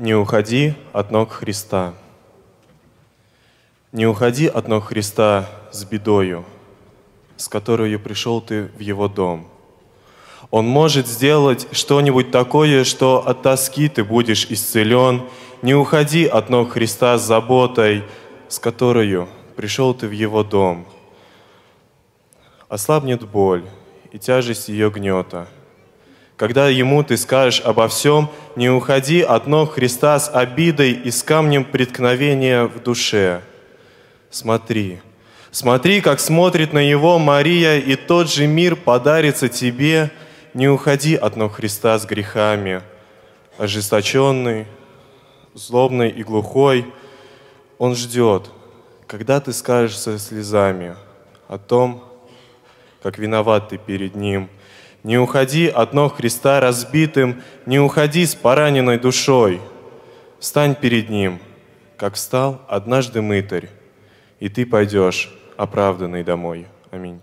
Не уходи от ног Христа. Не уходи от ног Христа с бедою, с которой пришел ты в его дом. Он может сделать что-нибудь такое, что от тоски ты будешь исцелен. Не уходи от ног Христа с заботой, с которой пришел ты в его дом. Ослабнет боль и тяжесть ее гнета — когда ему ты скажешь обо всем, не уходи от ног Христа с обидой и с камнем преткновения в душе. Смотри, смотри, как смотрит на его Мария, и тот же мир подарится тебе. Не уходи от ног Христа с грехами. Ожесточенный, злобный и глухой, он ждет, когда ты скажешь со слезами о том, как виноват ты перед ним – не уходи от ног Христа разбитым, не уходи с пораненной душой. Встань перед Ним, как встал однажды мытарь, и ты пойдешь оправданный домой. Аминь.